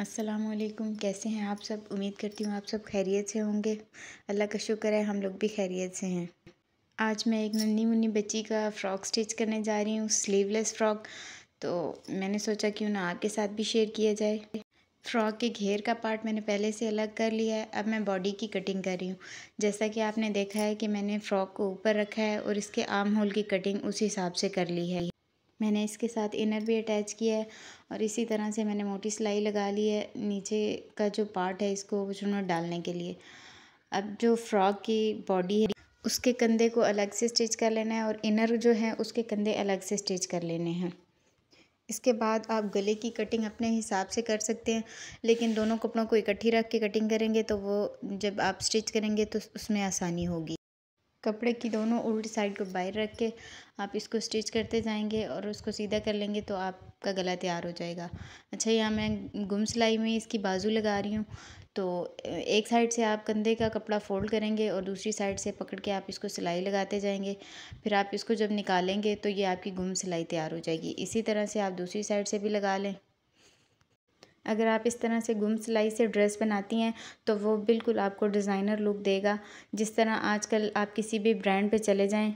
असलकुम कैसे हैं आप सब उम्मीद करती हूँ आप सब खैरियत से होंगे अल्लाह का शुक्र है हम लोग भी खैरियत से हैं आज मैं एक नन्ही मुन्नी बच्ची का फ़्रॉक स्टिच करने जा रही हूँ स्लीवलेस फ़्रॉक तो मैंने सोचा क्यों ना आपके साथ भी शेयर किया जाए फ़्रॉक के घेर का पार्ट मैंने पहले से अलग कर लिया है अब मैं बॉडी की कटिंग कर रही हूँ जैसा कि आपने देखा है कि मैंने फ़्रॉक को ऊपर रखा है और इसके आर्म होल की कटिंग उस हिसाब से कर ली है मैंने इसके साथ इनर भी अटैच किया है और इसी तरह से मैंने मोटी सिलाई लगा ली है नीचे का जो पार्ट है इसको चुनौत डालने के लिए अब जो फ्रॉक की बॉडी है उसके कंधे को अलग से स्टिच कर लेना है और इनर जो है उसके कंधे अलग से स्टिच कर लेने हैं इसके बाद आप गले की कटिंग अपने हिसाब से कर सकते हैं लेकिन दोनों कपड़ों को इकट्ठी रख के कटिंग करेंगे तो वो जब आप स्टिच करेंगे तो उसमें आसानी होगी कपड़े की दोनों उल्टी साइड को बाहर रख के आप इसको स्टिच करते जाएंगे और उसको सीधा कर लेंगे तो आपका गला तैयार हो जाएगा अच्छा यहाँ मैं गुम सिलाई में इसकी बाजू लगा रही हूँ तो एक साइड से आप कंधे का कपड़ा फोल्ड करेंगे और दूसरी साइड से पकड़ के आप इसको सिलाई लगाते जाएंगे फिर आप इसको जब निकालेंगे तो ये आपकी गुम सिलाई तैयार हो जाएगी इसी तरह से आप दूसरी साइड से भी लगा लें अगर आप इस तरह से गुम सिलाई से ड्रेस बनाती हैं तो वो बिल्कुल आपको डिज़ाइनर लुक देगा जिस तरह आजकल आप किसी भी ब्रांड पे चले जाएं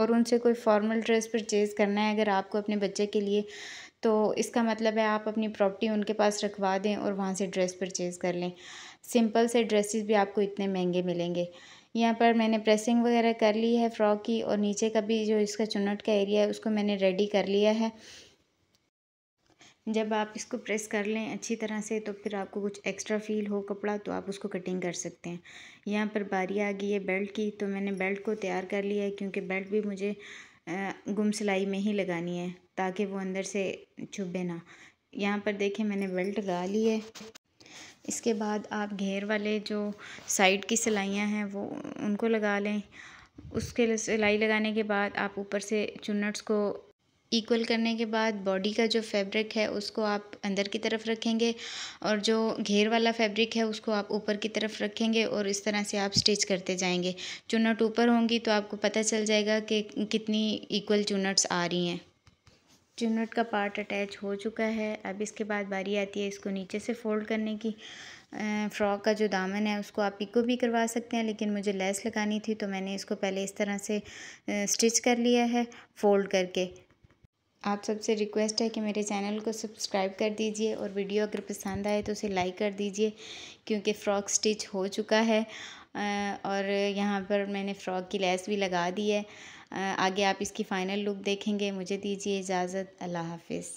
और उनसे कोई फॉर्मल ड्रेस परचेज़ करना है अगर आपको अपने बच्चे के लिए तो इसका मतलब है आप अपनी प्रॉपर्टी उनके पास रखवा दें और वहाँ से ड्रेस परचेज़ कर लें सिंपल से ड्रेसेस भी आपको इतने महंगे मिलेंगे यहाँ पर मैंने प्रेसिंग वगैरह कर ली है फ़्रॉक की और नीचे का भी जो इसका चुनट का एरिया है उसको मैंने रेडी कर लिया है जब आप इसको प्रेस कर लें अच्छी तरह से तो फिर आपको कुछ एक्स्ट्रा फील हो कपड़ा तो आप उसको कटिंग कर सकते हैं यहाँ पर बारी आ गई है बेल्ट की तो मैंने बेल्ट को तैयार कर लिया है क्योंकि बेल्ट भी मुझे गुम सिलाई में ही लगानी है ताकि वो अंदर से चुभे ना यहाँ पर देखें मैंने बेल्ट लगा ली है इसके बाद आप घेर वाले जो साइड की सिलाइयाँ हैं वो उनको लगा लें उसके सिलाई लगाने के बाद आप ऊपर से चुनट्स को इक्वल करने के बाद बॉडी का जो फैब्रिक है उसको आप अंदर की तरफ रखेंगे और जो घेर वाला फैब्रिक है उसको आप ऊपर की तरफ रखेंगे और इस तरह से आप स्टिच करते जाएंगे चुनट ऊपर होंगी तो आपको पता चल जाएगा कि कितनी इक्वल चुनट्स आ रही हैं चुनट का पार्ट अटैच हो चुका है अब इसके बाद बारी आती है इसको नीचे से फोल्ड करने की फ्रॉक का जो दामन है उसको आप पिको भी करवा सकते हैं लेकिन मुझे लेस लगानी थी तो मैंने इसको पहले इस तरह से स्टिच कर लिया है फ़ोल्ड करके आप सबसे रिक्वेस्ट है कि मेरे चैनल को सब्सक्राइब कर दीजिए और वीडियो अगर पसंद आए तो उसे लाइक कर दीजिए क्योंकि फ़्रॉक स्टिच हो चुका है और यहाँ पर मैंने फ़्रॉक की लेस भी लगा दी है आगे आप इसकी फ़ाइनल लुक देखेंगे मुझे दीजिए इजाज़त अल्लाह हाफिज़